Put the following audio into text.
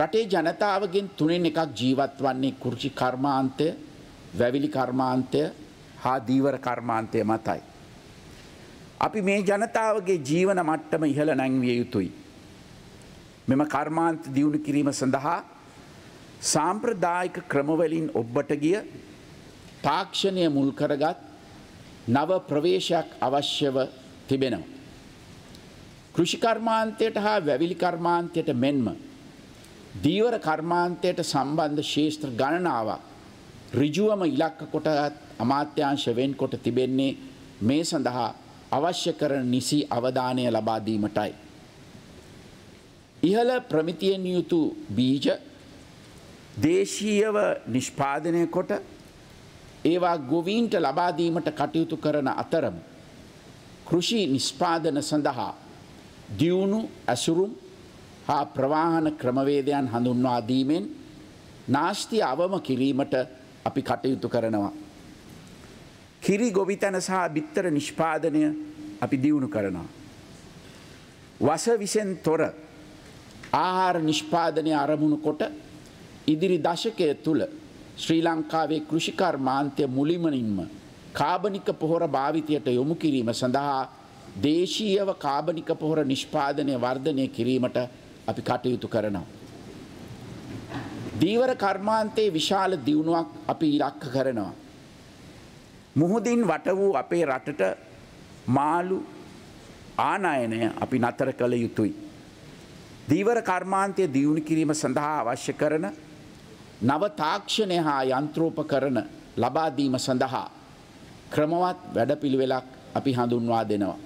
රටේ ජනතාවගෙන් තුනෙන් එකක් ජීවත් වන්නේ කෘෂි කර්මාන්තය වැවිලි කර්මාන්තය හා දීවර කර්මාන්තය මතයි. අපි මේ ජනතාවගේ ජීවන මට්ටම ඉහළ නැංවිය යුතුයි. මෙම කර්මාන්ත දියුණු කිරීම සඳහා සාම්ප්‍රදායික ක්‍රමවලින් ඔබ්බට ගිය තාක්ෂණය මුල් කරගත් නව ප්‍රවේශයක් අවශ්‍යව තිබෙනවා. කෘෂිකර්මාන්තයට හා වැවිලි කර්මාන්තයට මෙන්ම දීවර කර්මාන්තයට සම්බන්ධ ශේෂත්‍ර ගණනාවක් ඍජුවම ඉලක්ක කොටත් අමාත්‍යංශ වෙන්කොට තිබෙන්නේ මේ සඳහා අවශ්‍ය කරන නිසි අවධානය ලබා දීමටයි. ඉහළ ප්‍රමිතියෙන් යුතු බීජ දේශීයව නිෂ්පාදනය කොට ඒවා ගොවීන්ට ලබා දීමට කටයුතු කරන අතරම කෘෂි නිෂ්පාදන සඳහා දියුණු ඇසුරුම් හා ප්‍රවාහන ක්‍රමවේදයන් හඳුන්වා දීමෙන් නාස්ති අවම කිරීමට අපි කටයුතු කරනවා. කිරි ගොවිතැන සහ බිත්තර නිෂ්පාදනය අපි දියුණු කරනවා. වස විසෙන් තොර ආහාර නිෂ්පාදනය අරමුණු කොට ඉදිරි දශකය තුළ ශ්‍රී ලංකාවේ කෘෂිකර්මාන්තය මුලිමනින්ම කාබනික පොහොර භාවිතයට යොමු කිරීම සඳහා දේශීයව කාබනික පොහොර නිෂ්පාදනය වර්ධනය කිරීමට අපි කටයුතු කරනවා. දීවර කර්මාන්තයේ විශාල දියුණුවක් අපි ඉලක්ක කරනවා. මුහුදින් වට වූ අපේ රටට මාළු ආනායනය අපි නතර කළ යුතුයි. දීවර කර්මාන්තය දියුණු කිරීම සඳහා අවශ්‍ය කරන නව තාක්ෂණය හා යන්ත්‍රෝපකරන ලබාදීම සඳහා ක්‍රමවත් වැඩපිළිවෙලක් අපි හඳුන්වා දෙනවා.